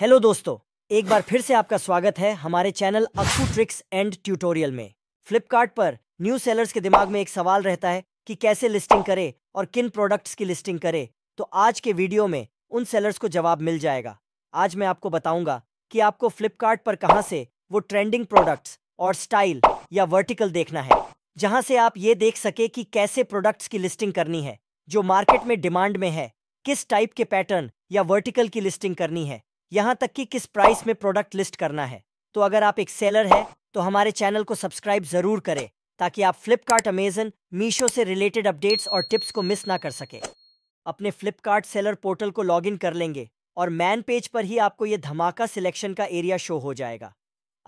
hello दोस्तों एक बार फिर से आपका स्वागत है हमारे channel Aksu tricks and tutorial में फ्लिपकार्ट पर न्यू सेलर्स के दिमाग में एक सवाल रहता है कि कैसे लिस्टिंग करें और किन प्रोडक्ट्स की लिस्टिंग करें तो आज के वीडियो में उन सेलर्स को जवाब मिल जाएगा आज मैं आपको बताऊंगा कि आपको फ्लिपकार्ट पर कहाँ से वो ट्रेंडिंग प्रोडक्ट्स और स्टाइल या वर्टिकल देखना है जहाँ से आप ये देख सके कि कैसे प्रोडक्ट्स की लिस्टिंग करनी है जो मार्केट में डिमांड में है किस टाइप के पैटर्न या वर्टिकल की लिस्टिंग करनी है यहाँ तक कि किस प्राइस में प्रोडक्ट लिस्ट करना है तो अगर आप एक सेलर हैं तो हमारे चैनल को सब्सक्राइब ज़रूर करें ताकि आप फ्लिपकार्ट अमेजन मीशो से रिलेटेड अपडेट्स और टिप्स को मिस ना कर सकें अपने फ्लिपकार्ट सेलर पोर्टल को लॉगिन कर लेंगे और मैन पेज पर ही आपको ये धमाका सिलेक्शन का एरिया शो हो जाएगा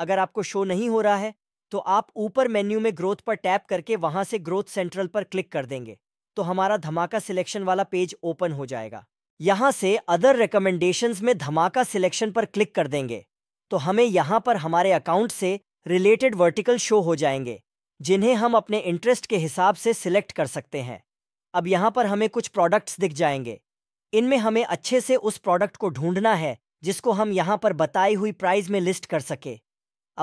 अगर आपको शो नहीं हो रहा है तो आप ऊपर मेन्यू में ग्रोथ पर टैप करके वहां से ग्रोथ सेंट्रल पर क्लिक कर देंगे तो हमारा धमाका सिलेक्शन वाला पेज ओपन हो जाएगा यहां से अदर रिकमेंडेशंस में धमाका सिलेक्शन पर क्लिक कर देंगे तो हमें यहां पर हमारे अकाउंट से रिलेटेड वर्टिकल शो हो जाएंगे जिन्हें हम अपने इंटरेस्ट के हिसाब से सिलेक्ट कर सकते हैं अब यहाँ पर हमें कुछ प्रोडक्ट्स दिख जाएंगे इनमें हमें अच्छे से उस प्रोडक्ट को ढूंढना है जिसको हम यहाँ पर बताई हुई प्राइस में लिस्ट कर सके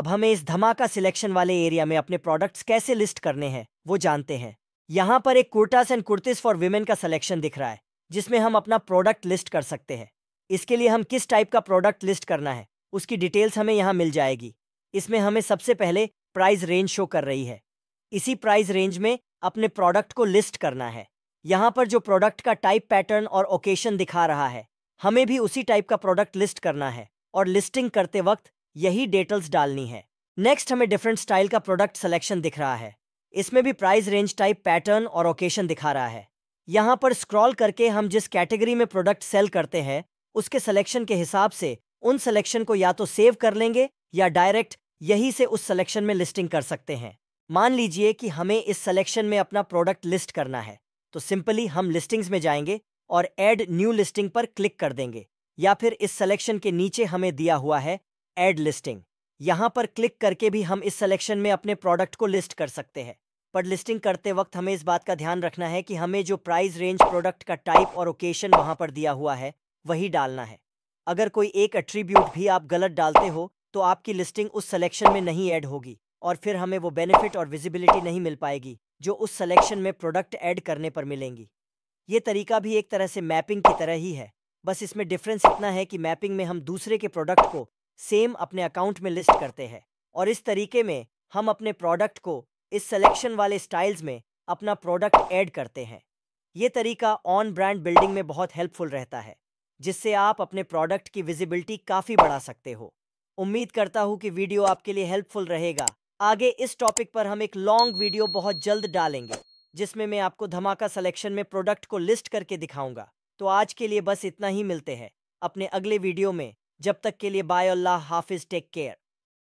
अब हमें इस धमाका सिलेक्शन वाले एरिया में अपने प्रोडक्ट्स कैसे लिस्ट करने हैं वो जानते हैं यहाँ पर एक kurtas and kurtis for women का सिलेक्शन दिख रहा है जिसमें हम अपना प्रोडक्ट लिस्ट कर सकते हैं इसके लिए हम किस टाइप का प्रोडक्ट लिस्ट करना है उसकी डिटेल्स हमें यहाँ मिल जाएगी इसमें हमें सबसे पहले प्राइस रेंज शो कर रही है इसी प्राइस रेंज में अपने प्रोडक्ट को लिस्ट करना है यहाँ पर जो प्रोडक्ट का टाइप पैटर्न और ओकेशन दिखा रहा है हमें भी उसी टाइप का प्रोडक्ट लिस्ट करना है और लिस्टिंग करते वक्त यही डेटल्स डालनी है नेक्स्ट हमें डिफरेंट स्टाइल का प्रोडक्ट सिलेक्शन दिख रहा है इसमें भी प्राइस रेंज टाइप पैटर्न और ओकेशन दिखा रहा है यहाँ पर स्क्रॉल करके हम जिस कैटेगरी में प्रोडक्ट सेल करते हैं उसके सिलेक्शन के हिसाब से उन सिलेक्शन को या तो सेव कर लेंगे या डायरेक्ट यही से उस सिलेक्शन में लिस्टिंग कर सकते हैं मान लीजिए कि हमें इस सिलेक्शन में अपना प्रोडक्ट लिस्ट करना है तो सिंपली हम लिस्टिंग्स में जाएंगे और एड न्यू लिस्टिंग पर क्लिक कर देंगे या फिर इस सिलेक्शन के नीचे हमें दिया हुआ है एड लिस्टिंग यहाँ पर क्लिक करके भी हम इस सिलेक्शन में अपने प्रोडक्ट को लिस्ट कर सकते हैं पर लिस्टिंग करते वक्त हमें इस बात का ध्यान रखना है कि हमें जो प्राइस रेंज प्रोडक्ट का टाइप और ओकेशन वहां पर दिया हुआ है वही डालना है अगर कोई एक एट्रीब्यूट भी आप गलत डालते हो तो आपकी लिस्टिंग उस सिलेक्शन में नहीं ऐड होगी और फिर हमें वो बेनिफिट और विजिबिलिटी नहीं मिल पाएगी जो उस सिलेक्शन में प्रोडक्ट ऐड करने पर मिलेंगी ये तरीका भी एक तरह से मैपिंग की तरह ही है बस इसमें डिफरेंस इतना है कि मैपिंग में हम दूसरे के प्रोडक्ट को सेम अपने अकाउंट में लिस्ट करते हैं और इस तरीके में हम अपने प्रोडक्ट को इस सिलेक्शन वाले स्टाइल्स में अपना प्रोडक्ट ऐड करते हैं ये तरीका ऑन ब्रांड बिल्डिंग में बहुत हेल्पफुल रहता है जिससे आप अपने प्रोडक्ट की विजिबिलिटी काफ़ी बढ़ा सकते हो उम्मीद करता हूँ कि वीडियो आपके लिए हेल्पफुल रहेगा आगे इस टॉपिक पर हम एक लॉन्ग वीडियो बहुत जल्द डालेंगे जिसमें मैं आपको धमाका सिलेक्शन में प्रोडक्ट को लिस्ट करके दिखाऊंगा तो आज के लिए बस इतना ही मिलते हैं अपने अगले वीडियो में जब तक के लिए बाय अल्लाह हाफिज़ टेक केयर